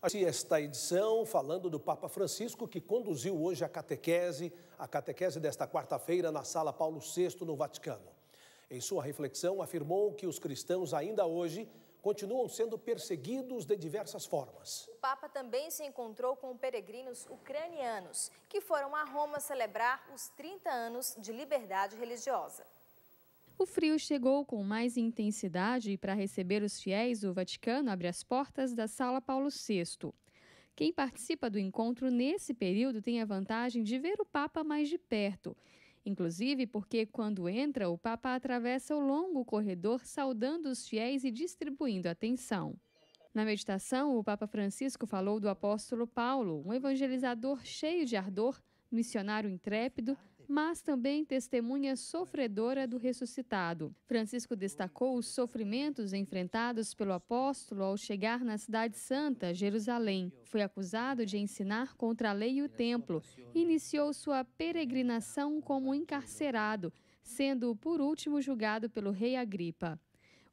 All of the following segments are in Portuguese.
Assim, esta edição falando do Papa Francisco, que conduziu hoje a catequese, a catequese desta quarta-feira na Sala Paulo VI, no Vaticano. Em sua reflexão, afirmou que os cristãos ainda hoje continuam sendo perseguidos de diversas formas. O Papa também se encontrou com peregrinos ucranianos, que foram a Roma celebrar os 30 anos de liberdade religiosa. O frio chegou com mais intensidade e para receber os fiéis, o Vaticano abre as portas da Sala Paulo VI. Quem participa do encontro nesse período tem a vantagem de ver o Papa mais de perto, inclusive porque quando entra, o Papa atravessa o longo corredor saudando os fiéis e distribuindo atenção. Na meditação, o Papa Francisco falou do apóstolo Paulo, um evangelizador cheio de ardor, missionário intrépido, mas também testemunha sofredora do ressuscitado. Francisco destacou os sofrimentos enfrentados pelo apóstolo ao chegar na Cidade Santa, Jerusalém. Foi acusado de ensinar contra a lei e o templo. Iniciou sua peregrinação como encarcerado, sendo por último julgado pelo rei Agripa.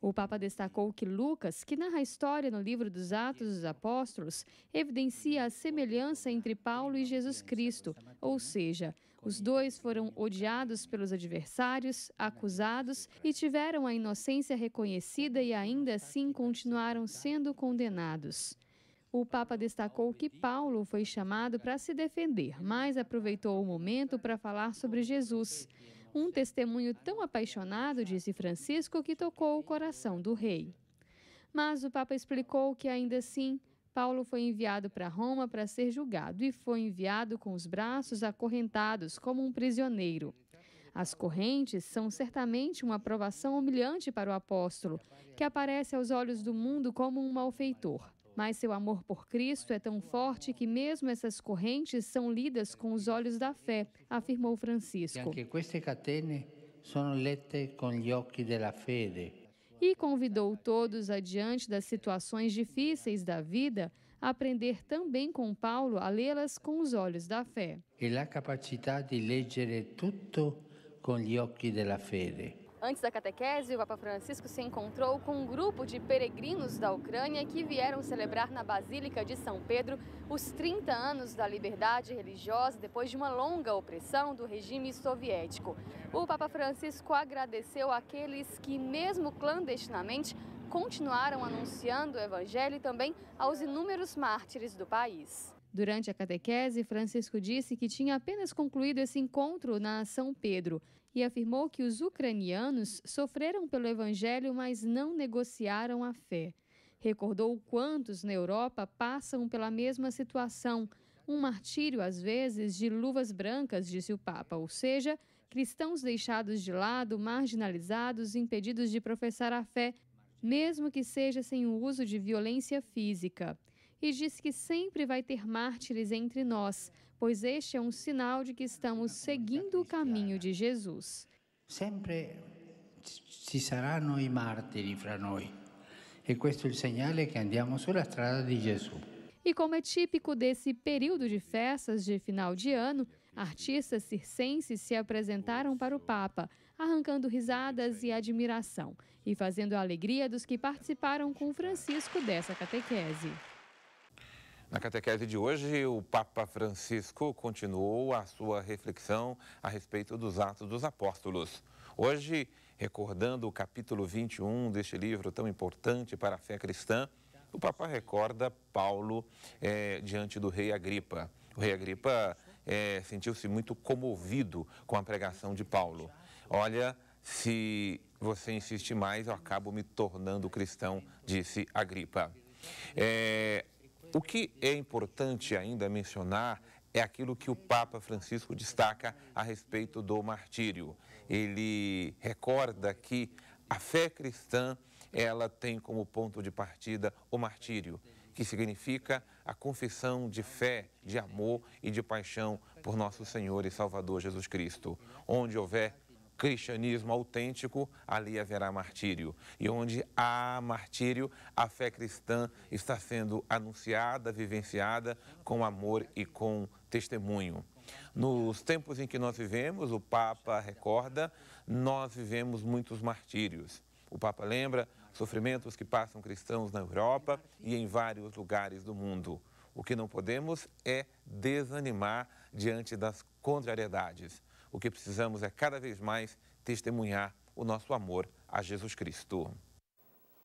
O Papa destacou que Lucas, que narra a história no livro dos Atos dos Apóstolos, evidencia a semelhança entre Paulo e Jesus Cristo, ou seja, os dois foram odiados pelos adversários, acusados e tiveram a inocência reconhecida e ainda assim continuaram sendo condenados. O Papa destacou que Paulo foi chamado para se defender, mas aproveitou o momento para falar sobre Jesus. Um testemunho tão apaixonado, disse Francisco, que tocou o coração do rei. Mas o Papa explicou que ainda assim Paulo foi enviado para Roma para ser julgado e foi enviado com os braços acorrentados como um prisioneiro. As correntes são certamente uma provação humilhante para o apóstolo, que aparece aos olhos do mundo como um malfeitor. Mas seu amor por Cristo é tão forte que mesmo essas correntes são lidas com os olhos da fé, afirmou Francisco. E anche queste catene sono lette con gli occhi della fede e convidou todos, adiante das situações difíceis da vida, a aprender também com Paulo a lê-las com os olhos da fé. E a capacidade de leggere com gli occhi della fede. Antes da catequese, o Papa Francisco se encontrou com um grupo de peregrinos da Ucrânia que vieram celebrar na Basílica de São Pedro os 30 anos da liberdade religiosa depois de uma longa opressão do regime soviético. O Papa Francisco agradeceu aqueles que, mesmo clandestinamente, continuaram anunciando o Evangelho e também aos inúmeros mártires do país. Durante a catequese, Francisco disse que tinha apenas concluído esse encontro na São Pedro e afirmou que os ucranianos sofreram pelo evangelho, mas não negociaram a fé. Recordou quantos na Europa passam pela mesma situação, um martírio às vezes de luvas brancas, disse o Papa, ou seja, cristãos deixados de lado, marginalizados, impedidos de professar a fé, mesmo que seja sem o uso de violência física e diz que sempre vai ter mártires entre nós, pois este é um sinal de que estamos seguindo o caminho de Jesus. Sempre ci saranno i martiri fra noi, e questo è il segnale che andiamo sulla strada di Gesù. E como é típico desse período de festas de final de ano, artistas circenses se apresentaram para o Papa, arrancando risadas e admiração e fazendo a alegria dos que participaram com Francisco dessa catequese. Na catequese de hoje, o Papa Francisco continuou a sua reflexão a respeito dos Atos dos Apóstolos. Hoje, recordando o capítulo 21 deste livro tão importante para a fé cristã, o Papa recorda Paulo é, diante do rei Agripa. O rei Agripa é, sentiu-se muito comovido com a pregação de Paulo. Olha, se você insiste mais, eu acabo me tornando cristão, disse Agripa. É, o que é importante ainda mencionar é aquilo que o Papa Francisco destaca a respeito do martírio. Ele recorda que a fé cristã ela tem como ponto de partida o martírio, que significa a confissão de fé, de amor e de paixão por nosso Senhor e Salvador Jesus Cristo. Onde houver cristianismo autêntico, ali haverá martírio. E onde há martírio, a fé cristã está sendo anunciada, vivenciada com amor e com testemunho. Nos tempos em que nós vivemos, o Papa recorda, nós vivemos muitos martírios. O Papa lembra sofrimentos que passam cristãos na Europa e em vários lugares do mundo. O que não podemos é desanimar diante das contrariedades. O que precisamos é cada vez mais testemunhar o nosso amor a Jesus Cristo.